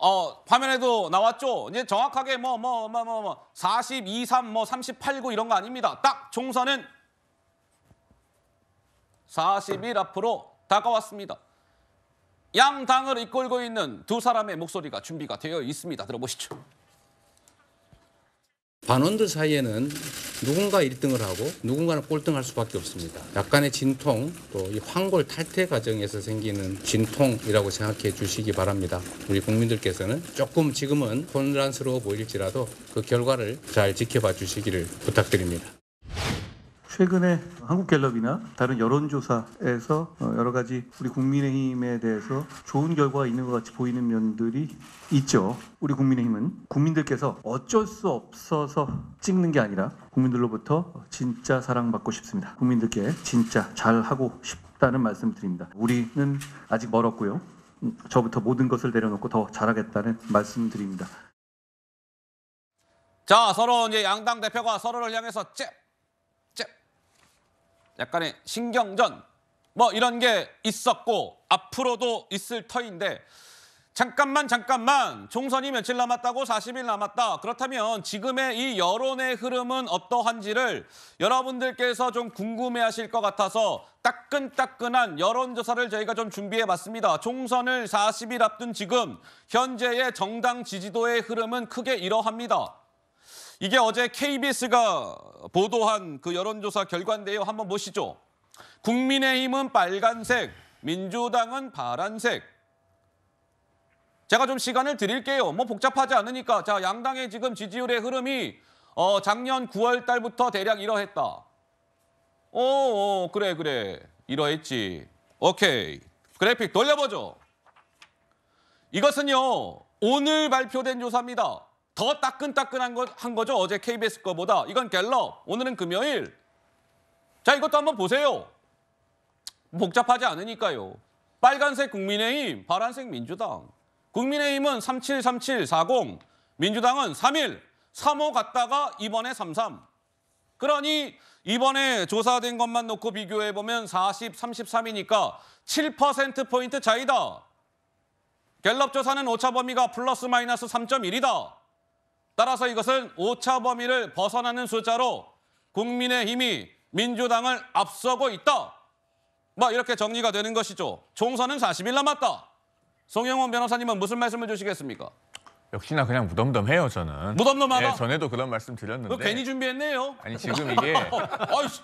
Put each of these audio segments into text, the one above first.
어, 화면에도 나왔죠. 이제 정확하게 뭐 뭐 뭐뭐뭐 42, 3, 뭐 38, 뭐, 9 뭐, 뭐, 이런 거 아닙니다. 딱 총선은 41 앞으로 다가왔습니다. 양 당을 이끌고 있는 두 사람의 목소리가 준비가 되어 있습니다. 들어보시죠. 반원들 사이에는 누군가 1등을 하고 누군가는 꼴등할 수밖에 없습니다. 약간의 진통 또 이 황골 탈퇴 과정에서 생기는 진통이라고 생각해 주시기 바랍니다. 우리 국민들께서는 조금 지금은 혼란스러워 보일지라도 그 결과를 잘 지켜봐 주시기를 부탁드립니다. 최근에 한국갤럽이나 다른 여론조사에서 어, 여러 가지 우리 국민의힘에 대해서 좋은 결과가 있는 것 같이 보이는 면들이 있죠. 우리 국민의힘은 국민들께서 어쩔 수 없어서 찍는 게 아니라 국민들로부터 진짜 사랑받고 싶습니다. 국민들께 진짜 잘하고 싶다는 말씀 을 드립니다. 우리는 아직 멀었고요. 저부터 모든 것을 내려놓고 더 잘하겠다는 말씀 을 드립니다. 자, 서로 이제 양당 대표가 서로를 향해서 쨉! 약간의 신경전 뭐 이런 게 있었고 앞으로도 있을 터인데 잠깐만 잠깐만 총선이 며칠 남았다고 40일 남았다. 그렇다면 지금의 이 여론의 흐름은 어떠한지를 여러분들께서 좀 궁금해하실 것 같아서 따끈따끈한 여론조사를 저희가 좀 준비해봤습니다. 총선을 40일 앞둔 지금 현재의 정당 지지도의 흐름은 크게 이러합니다. 이게 어제 KBS가 보도한 그 여론조사 결과인데요. 한번 보시죠. 국민의힘은 빨간색, 민주당은 파란색. 제가 좀 시간을 드릴게요. 뭐 복잡하지 않으니까. 자, 양당의 지금 지지율의 흐름이 어, 작년 9월 달부터 대략 이러했다. 오, 오 그래, 그래. 이러했지. 오케이. 그래픽 돌려보죠. 이것은요, 오늘 발표된 조사입니다. 더 따끈따끈한 거, 한 거죠. 어제 KBS 거보다. 이건 갤럽, 오늘은 금요일. 자, 이것도 한번 보세요. 복잡하지 않으니까요. 빨간색 국민의힘, 파란색 민주당. 국민의힘은 373740, 민주당은 31, 35 갔다가 이번에 33. 그러니 이번에 조사된 것만 놓고 비교해보면 40, 33이니까 7%포인트 차이다. 갤럽 조사는 오차 범위가 플러스 마이너스 3.1이다. 따라서 이것은 오차 범위를 벗어나는 숫자로 국민의힘이 민주당을 앞서고 있다. 막 뭐 이렇게 정리가 되는 것이죠. 총선은 40일 남았다. 송영원 변호사님은 무슨 말씀을 주시겠습니까? 역시나 그냥 무덤덤해요 저는. 무덤덤하다. 예, 전에도 그런 말씀 드렸는데. 그 괜히 준비했네요. 아니 지금 이게 아이씨.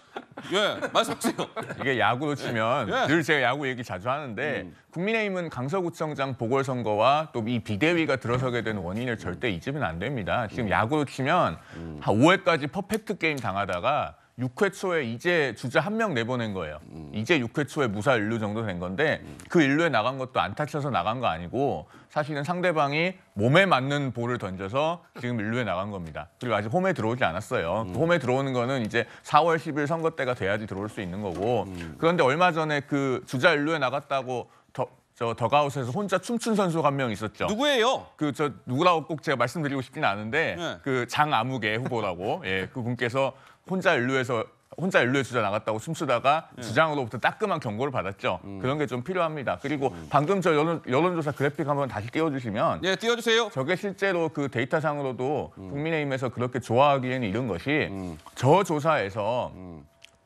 예, 말씀하세요. 이게 야구로 치면 예. 늘 제가 야구 얘기 자주 하는데 음. 국민의힘은 강서구청장 보궐선거와 또 이 비대위가 들어서게 된 원인을 절대 잊으면 안 됩니다. 지금 음. 야구로 치면 음. 한 5회까지 퍼펙트 게임 당하다가 6회 초에 이제 주자 한 명 내보낸 거예요. 음. 이제 6회 초에 무사 1루 정도 된 건데 음. 그 1루에 나간 것도 안타 쳐서 나간 거 아니고 사실은 상대방이 몸에 맞는 볼을 던져서 지금 1루에 나간 겁니다. 그리고 아직 홈에 들어오지 않았어요. 음. 그 홈에 들어오는 거는 이제 4월 10일 선거 때가 돼야지 들어올 수 있는 거고 음. 그런데 얼마 전에 그 주자 1루에 나갔다고 더 저더가우스에서 혼자 춤춘 선수가 한명 있었죠. 누구예요? 그 저 누구라고 꼭 제가 말씀드리고 싶지는 않은데 네. 그 장아무개 후보라고 예, 그 분께서 혼자 인루에서 혼자 인루에 주자 나갔다고 춤추다가 네. 주장으로부터 따끔한 경고를 받았죠. 음. 그런 게 좀 필요합니다. 그리고 음. 방금 저 여론, 여론조사 그래픽 한번 다시 띄워주시면 예, 띄워주세요. 저게 실제로 그 데이터상으로도 음. 국민의힘에서 그렇게 좋아하기에는 이런 것이 저 조사에서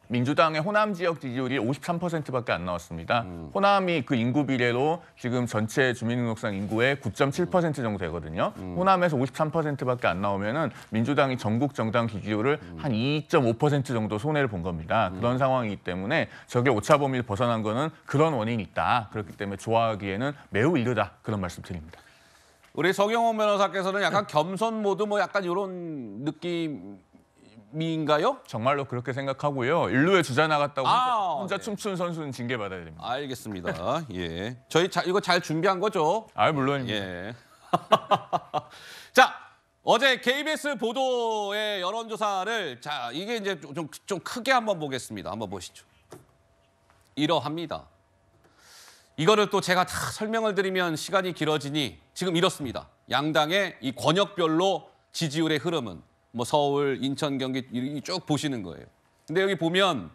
민주당의 호남 지역 지지율이 53%밖에 안 나왔습니다. 음. 호남이 그 인구 비례로 지금 전체 주민등록상 인구의 9.7% 정도 되거든요. 음. 호남에서 53%밖에 안 나오면은 민주당이 전국 정당 지지율을 음. 한2.5% 정도 손해를 본 겁니다. 음. 그런 상황이기 때문에 저게 오차 범위를 벗어난 거는 그런 원인이 있다. 그렇기 때문에 좋아하기에는 매우 이르다. 그런 말씀드립니다. 우리 서경호 변호사께서는 약간 겸손 모드 뭐 약간 이런 느낌 미인가요? 정말로 그렇게 생각하고요. 일루에 주자 나갔다고 혼자, 아, 혼자 네. 춤춘 선수는 징계받아야 됩니다. 알겠습니다. 예. 저희 자, 이거 잘 준비한 거죠? 아, 물론입니다. 예. 자, 어제 KBS 보도의 여론조사를 자, 이게 이제 좀, 좀 크게 한번 보겠습니다. 한번 보시죠. 이러합니다. 이거를 또 제가 다 설명을 드리면 시간이 길어지니 지금 이렇습니다. 양당의 이 권역별로 지지율의 흐름은 뭐 서울, 인천, 경기 쭉 보시는 거예요. 근데 여기 보면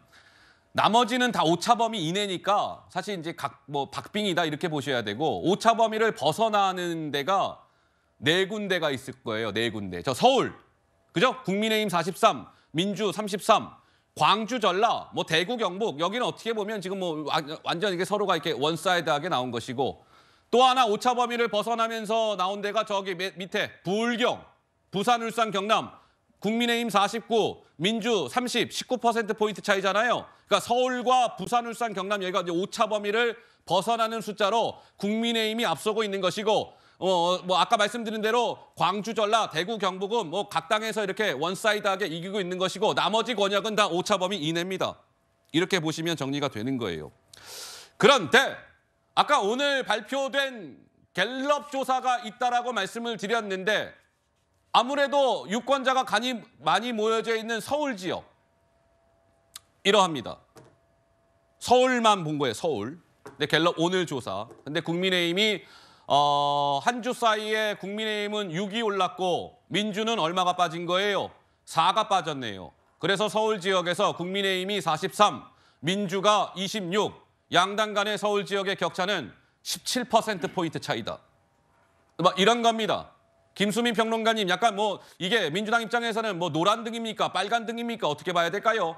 나머지는 다 오차 범위 이내니까 사실 이제 각 뭐 박빙이다 이렇게 보셔야 되고 오차 범위를 벗어나는 데가 네 군데가 있을 거예요. 네 군데. 저 서울. 그죠? 국민의힘 43, 민주 33, 광주 전라, 뭐 대구 경북. 여기는 어떻게 보면 지금 뭐 완전 이게 서로가 이렇게 원사이드하게 나온 것이고 또 하나 오차 범위를 벗어나면서 나온 데가 저기 밑에 부울경, 부산, 울산, 경남 국민의힘 49, 민주 30, 19%포인트 차이잖아요. 그러니까 서울과 부산, 울산, 경남 여기가 이제 오차 범위를 벗어나는 숫자로 국민의힘이 앞서고 있는 것이고 어, 어 뭐 아까 말씀드린 대로 광주, 전라, 대구, 경북은 뭐 각 당에서 이렇게 원사이드하게 이기고 있는 것이고 나머지 권역은 다 오차 범위 이내입니다. 이렇게 보시면 정리가 되는 거예요. 그런데 아까 오늘 발표된 갤럽 조사가 있다라 말씀을 드렸는데 아무래도 유권자가 간이 많이 모여져 있는 서울 지역 이러합니다. 서울만 본 거예요, 서울. 근데 갤럽 오늘 조사. 근데 국민의힘이 어, 한주 사이에 국민의힘은 6이 올랐고 민주는 얼마가 빠진 거예요? 4가 빠졌네요. 그래서 서울 지역에서 국민의힘이 43, 민주가 26, 양당 간의 서울 지역의 격차는 17%포인트 차이다. 막 이런 겁니다. 김수민 평론가님 약간 뭐 이게 민주당 입장에서는 뭐 노란 등입니까 빨간 등입니까 어떻게 봐야 될까요?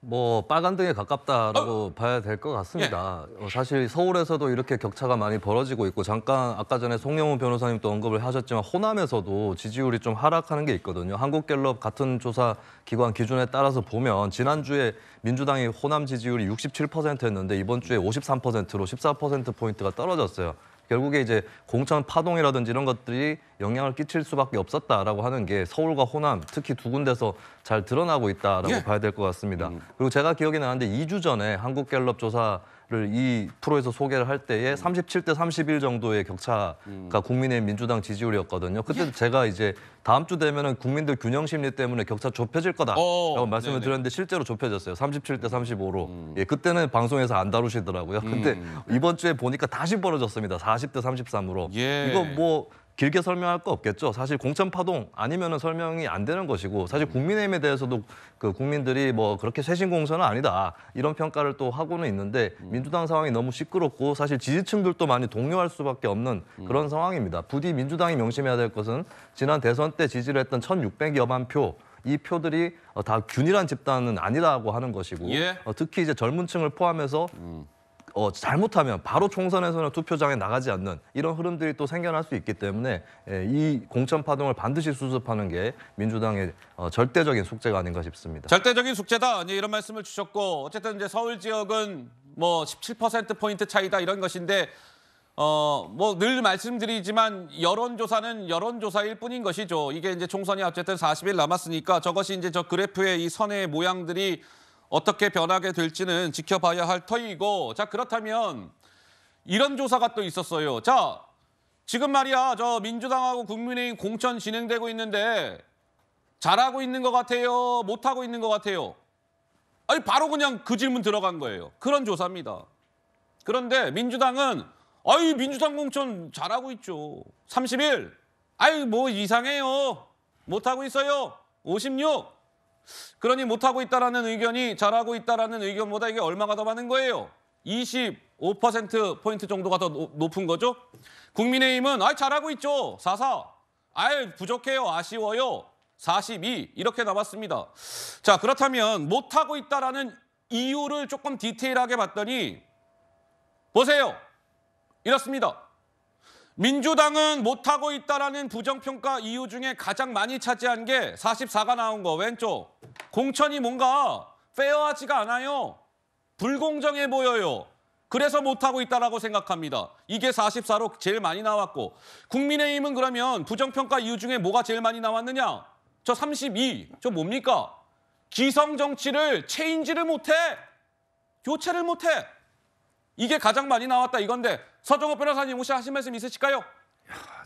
뭐 빨간 등에 가깝다라고 어? 봐야 될 것 같습니다. 예. 어, 사실 서울에서도 이렇게 격차가 많이 벌어지고 있고 잠깐 아까 전에 송영호 변호사님도 언급을 하셨지만 호남에서도 지지율이 좀 하락하는 게 있거든요. 한국갤럽 같은 조사 기관 기준에 따라서 보면 지난주에 민주당이 호남 지지율이 67%였는데 이번 주에 53%로 14% 포인트가 떨어졌어요. 결국에 이제 공천 파동이라든지 이런 것들이 영향을 끼칠 수밖에 없었다라고 하는 게 서울과 호남 특히 두 군데서 잘 드러나고 있다라고 예. 봐야 될 것 같습니다. 음. 그리고 제가 기억이 나는데 2주 전에 한국갤럽 조사 를이 프로에서 소개를 할 때에 37대 31 정도의 격차가 음. 국민의 민주당 지지율이었거든요. 그때 예. 제가 이제 다음 주 되면은 국민들 균형 심리 때문에 격차 좁혀질 거다라고 어, 말씀을 네네. 드렸는데 실제로 좁혀졌어요. 37대 35로. 음. 예, 그때는 방송에서 안 다루시더라고요. 근데 음. 이번 주에 보니까 다시 벌어졌습니다. 40대 33으로. 예. 이거 뭐 길게 설명할 거 없겠죠. 사실 공천 파동 아니면은 설명이 안 되는 것이고 사실 국민의힘에 대해서도 그 국민들이 뭐 그렇게 쇄신 공천은 아니다 이런 평가를 또 하고는 있는데 음. 민주당 상황이 너무 시끄럽고 사실 지지층들도 많이 동요할 수밖에 없는 음. 그런 상황입니다. 부디 민주당이 명심해야 될 것은 지난 대선 때 지지를 했던 1,600여만 표. 이 표들이 어, 다 균일한 집단은 아니라고 하는 것이고 예? 어, 특히 이제 젊은 층을 포함해서 음. 어, 잘못하면 바로 총선에서는 투표장에 나가지 않는 이런 흐름들이 또 생겨날 수 있기 때문에 예, 이 공천 파동을 반드시 수습하는 게 민주당의 어, 절대적인 숙제가 아닌가 싶습니다. 절대적인 숙제다 이제 예, 이런 말씀을 주셨고 어쨌든 이제 서울 지역은 뭐 17% 포인트 차이다 이런 것인데 어, 뭐늘 말씀드리지만 여론조사는 여론조사일 뿐인 것이죠. 이게 이제 총선이 어쨌든 40일 남았으니까 저것이 이제 저 그래프의 이 선의 모양들이 어떻게 변하게 될지는 지켜봐야 할 터이고 자 그렇다면 이런 조사가 또 있었어요. 자 지금 말이야 저 민주당하고 국민의힘 공천 진행되고 있는데 잘하고 있는 것 같아요? 못하고 있는 것 같아요? 아니 바로 그냥 그 질문 들어간 거예요. 그런 조사입니다. 그런데 민주당은 아이 민주당 공천 잘하고 있죠. 31아이뭐 이상해요. 못하고 있어요. 56 그러니 못하고 있다라는 의견이 잘하고 있다라는 의견보다 이게 얼마가 더 많은 거예요? 25%포인트 정도가 더 높은 거죠. 국민의힘은 아 잘하고 있죠. 44. 아예 부족해요. 아쉬워요. 42 이렇게 남았습니다자 그렇다면 못하고 있다라는 이유를 조금 디테일하게 봤더니 보세요. 이렇습니다. 민주당은 못하고 있다라는 부정평가 이유 중에 가장 많이 차지한 게 44가 나온 거 왼쪽. 공천이 뭔가 페어하지가 않아요. 불공정해 보여요. 그래서 못하고 있다라고 생각합니다. 이게 44로 제일 많이 나왔고 국민의힘은 그러면 부정평가 이유 중에 뭐가 제일 많이 나왔느냐? 저 32, 저 뭡니까? 기성정치를 체인지를 못해, 교체를 못해. 이게 가장 많이 나왔다 이건데 서정호 변호사님 혹시 하신 말씀 있으실까요?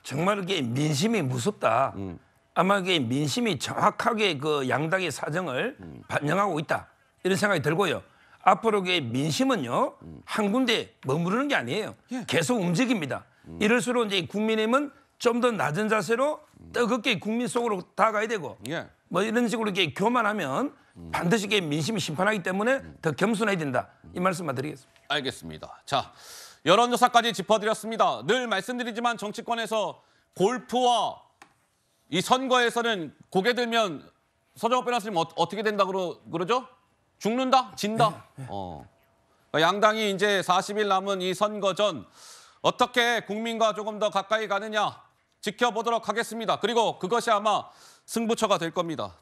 정말 이게 민심이 무섭다. 음. 아마 이게 민심이 정확하게 그 양당의 사정을 음. 반영하고 있다 이런 생각이 들고요. 앞으로 그 민심은요 음. 한 군데 머무르는 게 아니에요. 예. 계속 움직입니다. 이럴수록 이제 국민의힘은 좀 더 낮은 자세로 뜨겁게 국민 속으로 다가야 되고 예. 뭐 이런 식으로 이렇게 교만하면 반드시 민심이 심판하기 때문에 더 겸손해야 된다. 이 말씀만 드리겠습니다. 알겠습니다. 자, 여론조사까지 짚어드렸습니다. 늘 말씀드리지만 정치권에서 골프와 이 선거에서는 고개 들면 서정호 변호사님 어, 어떻게 된다고 그러죠? 죽는다? 진다? 네, 네. 어. 그러니까 양당이 이제 40일 남은 이 선거 전 어떻게 국민과 조금 더 가까이 가느냐 지켜보도록 하겠습니다. 그리고 그것이 아마 승부처가 될 겁니다.